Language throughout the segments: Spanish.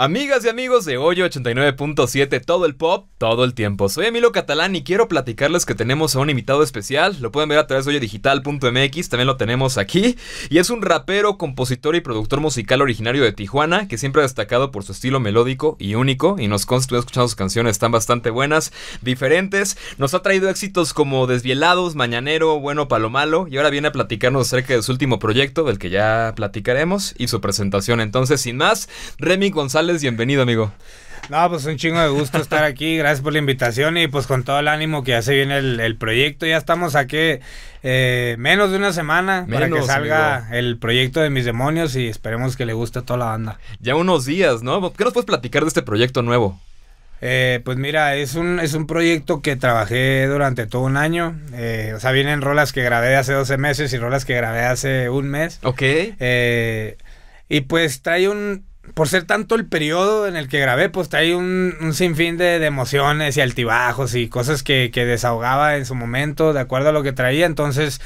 Amigas y amigos de Hoyo 89.7, todo el pop, todo el tiempo. Soy Emilio Catalán y quiero platicarles que tenemos a un invitado especial. Lo pueden ver a través de hoyodigital.mx, también lo tenemos aquí. Y es un rapero, compositor y productor musical originario de Tijuana, que siempre ha destacado por su estilo melódico y único. Y nos consta escuchando sus canciones, están bastante buenas, diferentes. Nos ha traído éxitos como Desvielados, Mañanero, Bueno malo, Y ahora viene a platicarnos acerca de su último proyecto, del que ya platicaremos, y su presentación. Entonces, sin más, Remy González bienvenido, amigo. No, pues un chingo de gusto estar aquí. Gracias por la invitación y pues con todo el ánimo que hace viene el, proyecto. Ya estamos aquí eh, menos de una semana para que salga el proyecto de Mis Demonios y esperemos que le guste a toda la banda. Ya unos días, ¿no? ¿Qué nos puedes platicar de este proyecto nuevo? Eh, pues mira, es un, es un proyecto que trabajé durante todo un año. Eh, o sea, vienen rolas que grabé hace 12 meses y rolas que grabé hace un mes. Ok. y pues trae un, por ser tanto el periodo en el que grabé, pues trae un, un sinfín de, emociones y altibajos y cosas que, desahogaba en su momento, de acuerdo a lo que traía. Entonces,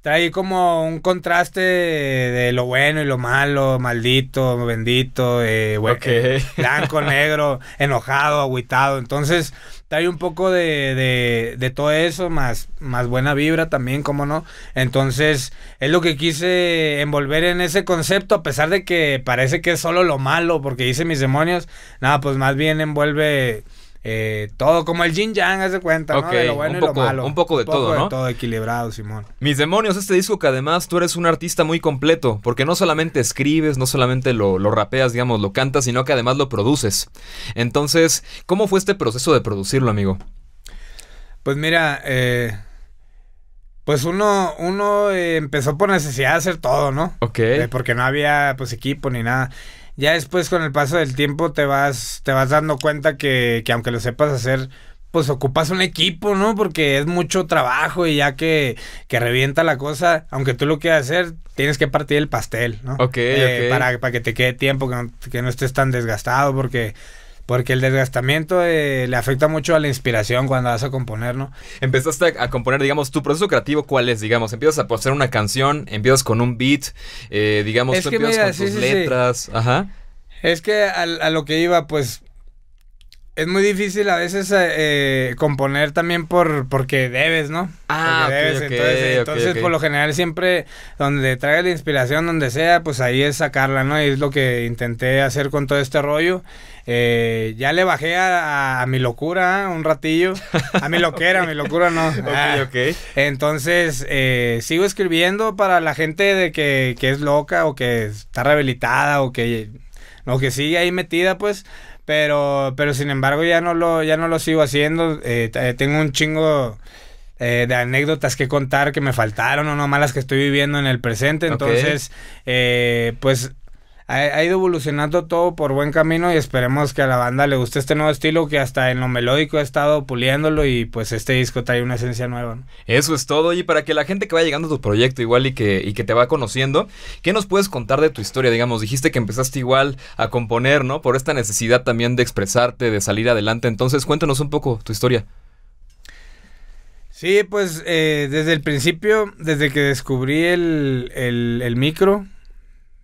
trae como un contraste de, lo bueno y lo malo, maldito, bendito, eh, eh, blanco, negro, enojado, agüitado. Entonces, hay un poco de, de, de, todo eso, más, más buena vibra también, cómo no. Entonces, es lo que quise envolver en ese concepto, a pesar de que parece que es solo lo malo, porque hice mis demonios. Nada, pues más bien envuelve eh, todo como el Jin yang, haz de cuenta, ¿no? De lo bueno un poco, y lo malo. Un poco de todo, ¿no? Todo equilibrado, Simón. Mis demonios, este disco que además tú eres un artista muy completo, porque no solamente escribes, no solamente lo, rapeas, digamos, lo cantas, sino que además lo produces. Entonces, ¿cómo fue este proceso de producirlo, amigo? Pues mira, eh, pues uno, uno eh, empezó por necesidad de hacer todo, ¿no? Ok. porque no había pues equipo ni nada ya después con el paso del tiempo te vas, te vas dando cuenta que, que aunque lo sepas hacer, pues ocupas un equipo, ¿no? Porque es mucho trabajo y ya que, que, revienta la cosa, aunque tú lo quieras hacer, tienes que partir el pastel, ¿no? Ok, eh, Para, para, que te quede tiempo, que que no estés tan desgastado, porque porque el desgastamiento eh, le afecta mucho a la inspiración cuando vas a componer, ¿no? Empezaste a, componer, digamos, tu proceso creativo, ¿cuál es? Digamos, empiezas a poner una canción, empiezas con un beat, eh, digamos, tú empiezas con letras, ajá. Es que a, lo que iba, pues es muy difícil a veces eh, componer también por porque debes, ¿no? Ah, debes. entonces, por lo general siempre donde trae la inspiración, donde sea, pues ahí es sacarla, ¿no? Y es lo que intenté hacer con todo este rollo. Eh, ya le bajé a, mi locura ¿ah? un ratillo. A mi loquera, a mi locura no. Ah, entonces, eh, sigo escribiendo para la gente de que, es loca o que está rehabilitada o que que sigue ahí metida, pues, pero, pero sin embargo ya no lo, ya no lo sigo haciendo. Eh, eh, tengo un chingo eh, de anécdotas que contar que me faltaron o no malas que estoy viviendo en el presente. Entonces, pues ha, ido evolucionando todo por buen camino y esperemos que a la banda le guste este nuevo estilo que hasta en lo melódico ha estado puliéndolo y pues este disco trae una esencia nueva. Eso es todo y para que la gente que va llegando a tu proyecto igual y que, y que te va conociendo, ¿qué nos puedes contar de tu historia? Digamos, dijiste que empezaste igual a componer, ¿no? Por esta necesidad también de expresarte, de salir adelante. Entonces cuéntanos un poco tu historia. Sí, pues eh, desde el principio, desde que descubrí el, el micro,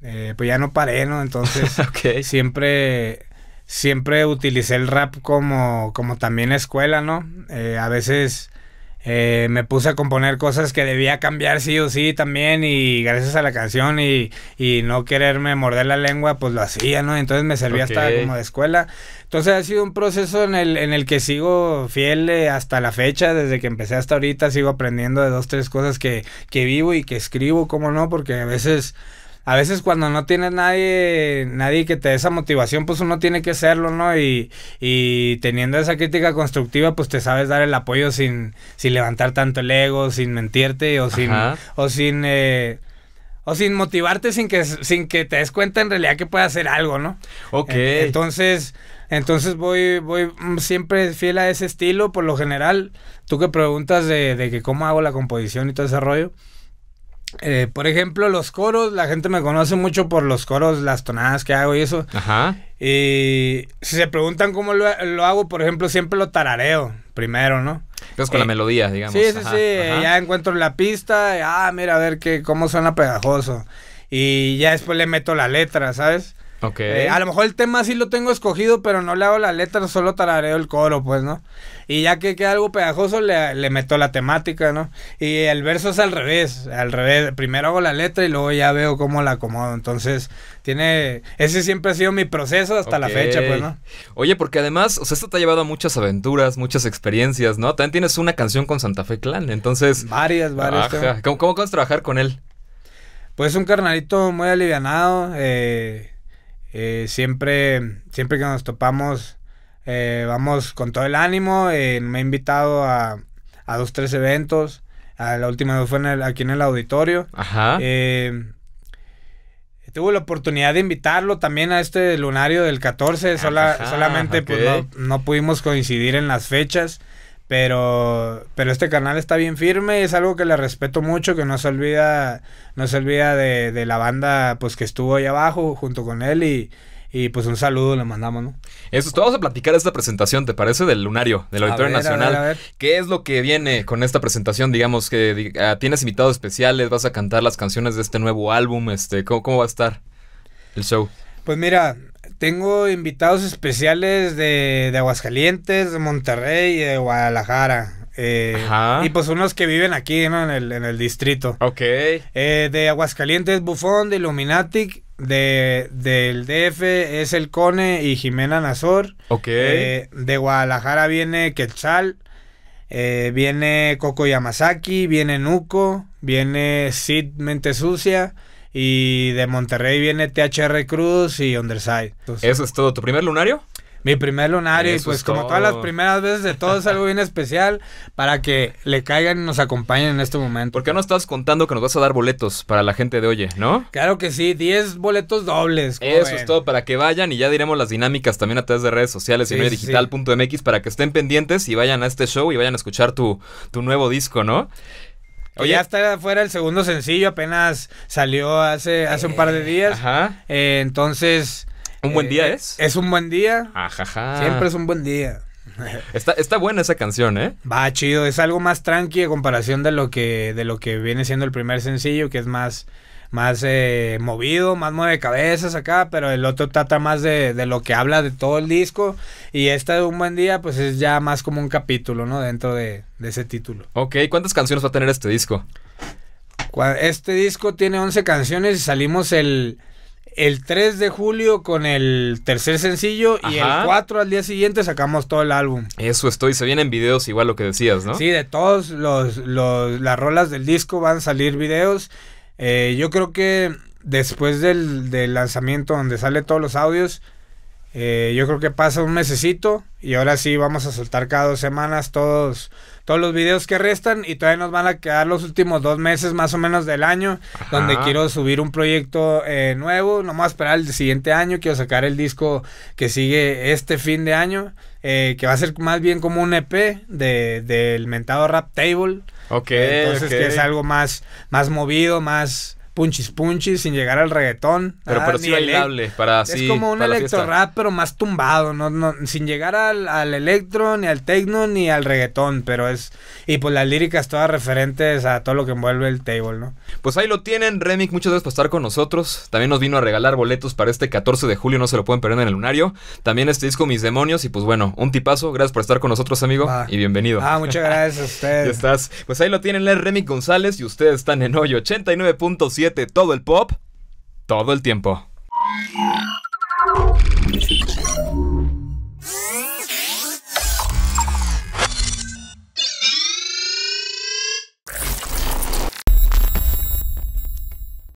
eh, pues ya no paré, ¿no? Entonces, siempre, siempre utilicé el rap como, como también escuela, ¿no? Eh, a veces eh, me puse a componer cosas que debía cambiar sí o sí también y gracias a la canción y, y no quererme morder la lengua, pues lo hacía, ¿no? Entonces me servía hasta como de escuela. Entonces ha sido un proceso en el, en el que sigo fiel hasta la fecha, desde que empecé hasta ahorita, sigo aprendiendo de dos, tres cosas que, que vivo y que escribo, ¿cómo no? Porque a veces a veces cuando no tienes nadie, nadie que te dé esa motivación, pues uno tiene que hacerlo, ¿no? Y, y teniendo esa crítica constructiva, pues te sabes dar el apoyo sin, sin levantar tanto el ego, sin mentirte o sin, o sin, eh, o sin motivarte sin que, sin que te des cuenta en realidad que puedes hacer algo, ¿no? Ok. Entonces, entonces voy, voy siempre fiel a ese estilo, por lo general. Tú que preguntas de, de que cómo hago la composición y todo ese rollo eh, por ejemplo, los coros, la gente me conoce mucho por los coros, las tonadas que hago y eso. Ajá. Y si se preguntan cómo lo, hago, por ejemplo, siempre lo tarareo primero, ¿no? Entonces con la eh, melodía, digamos. Sí, sí, sí. Ya encuentro la pista, ah, mira, a ver qué, cómo suena pegajoso. Y ya después le meto la letra, ¿sabes? Eh, a lo mejor el tema sí lo tengo escogido, pero no le hago la letra, solo tarareo el coro, pues, ¿no? Y ya que queda algo pegajoso, le, meto la temática, ¿no? Y el verso es al revés, al revés. Primero hago la letra y luego ya veo cómo la acomodo. Entonces, tiene. Ese siempre ha sido mi proceso hasta la fecha, pues, ¿no? Oye, porque además, o sea, esto te ha llevado a muchas aventuras, muchas experiencias, ¿no? También tienes una canción con Santa Fe Clan, entonces. Varias, varias. ¿Cómo, ¿Cómo puedes trabajar con él? Pues un carnalito muy alivianado, eh eh, siempre, siempre que nos topamos, eh, vamos con todo el ánimo. Eh, me he invitado a, a, dos, tres eventos. A la última vez fue aquí en el auditorio. Ajá. tuve la oportunidad de invitarlo también a este lunario del 14. Ah, solamente pues, no, pudimos coincidir en las fechas. Pero, pero este canal está bien firme, es algo que le respeto mucho, que no se olvida, no olvida de, de la banda pues que estuvo ahí abajo junto con él y, pues un saludo le mandamos, ¿no? Eso, te vamos a platicar esta presentación, ¿te parece? Del Lunario, del Auditorio Nacional. ¿Qué es lo que viene con esta presentación? Digamos que ah, tienes invitados especiales, vas a cantar las canciones de este nuevo álbum, este, ¿cómo, cómo va a estar el show? Pues mira, tengo invitados especiales de, Aguascalientes, de Monterrey y de Guadalajara. Eh, y pues unos que viven aquí, En el, distrito. Ok. Eh, de Aguascalientes, Bufón, de Illuminatic, del DF es el Cone y Jimena Nazor. Ok. Eh, de Guadalajara viene Quetzal, viene Coco Yamazaki, viene Nuco, viene Sid Mente Sucia. Y de Monterrey viene THR Cruz y Underside. Eso es todo. ¿Tu primer lunario? mi primer lunario y pues como todas las primeras veces de todo es algo bien especial para que le caigan y nos acompañen en este momento. ¿Por qué no estás contando que nos vas a dar boletos para la gente de Oye, no? Claro que sí, 10 boletos dobles. Eso es todo, para que vayan y ya diremos las dinámicas también a través de redes sociales y digital.mx mx para que estén pendientes y vayan a este show y vayan a escuchar tu, tu nuevo disco, ¿no? O ya está afuera el segundo sencillo, apenas salió hace, hace un par de eh, días. Ajá. Eh, entonces. ¿Un buen eh, día es? Es un buen día. ajá. Siempre es un buen día. Está, buena esa canción, ¿eh? Va chido, es algo más tranqui en comparación de lo que, de lo que viene siendo el primer sencillo, que es más más eh, movido, más mueve cabezas acá, pero el otro trata más de, de, lo que habla de todo el disco. Y esta de Un Buen Día, pues es ya más como un capítulo, ¿no? Dentro de, de ese título. Ok, ¿cuántas canciones va a tener este disco? Este disco tiene 11 canciones y salimos el, el 3 de julio con el tercer sencillo y el 4 al día siguiente sacamos todo el álbum. Eso estoy, se vienen videos igual lo que decías, ¿no? Sí, de todos los, los las rolas del disco van a salir videos eh, yo creo que después del, lanzamiento donde sale todos los audios, eh, yo creo que pasa un mesecito y ahora sí vamos a soltar cada dos semanas todos, los videos que restan y todavía nos van a quedar los últimos dos meses más o menos del año donde quiero subir un proyecto eh, nuevo, no más esperar el siguiente año, quiero sacar el disco que sigue este fin de año, que va a ser más bien como un EP de, del mentado Rap Table. Ok. Entonces que es algo más, más movido, más punchis punchis sin llegar al reggaetón. Pero, ah, sí bailable. Para, es como un electro rap, pero más tumbado, no, sin llegar al, al electro, ni al techno, ni al reggaetón. Pero es. Y pues las líricas todas referentes a todo lo que envuelve el table, ¿no? Pues ahí lo tienen, remix muchas gracias por estar con nosotros. También nos vino a regalar boletos para este 14 de julio, no se lo pueden perder en el lunario. También este disco Mis Demonios. Y pues bueno, un tipazo. Gracias por estar con nosotros, amigo. Y bienvenido. Ah, muchas gracias a ustedes. estás. Pues ahí lo tienen, Remy González, y ustedes están en hoy 89.7 todo el pop, todo el tiempo.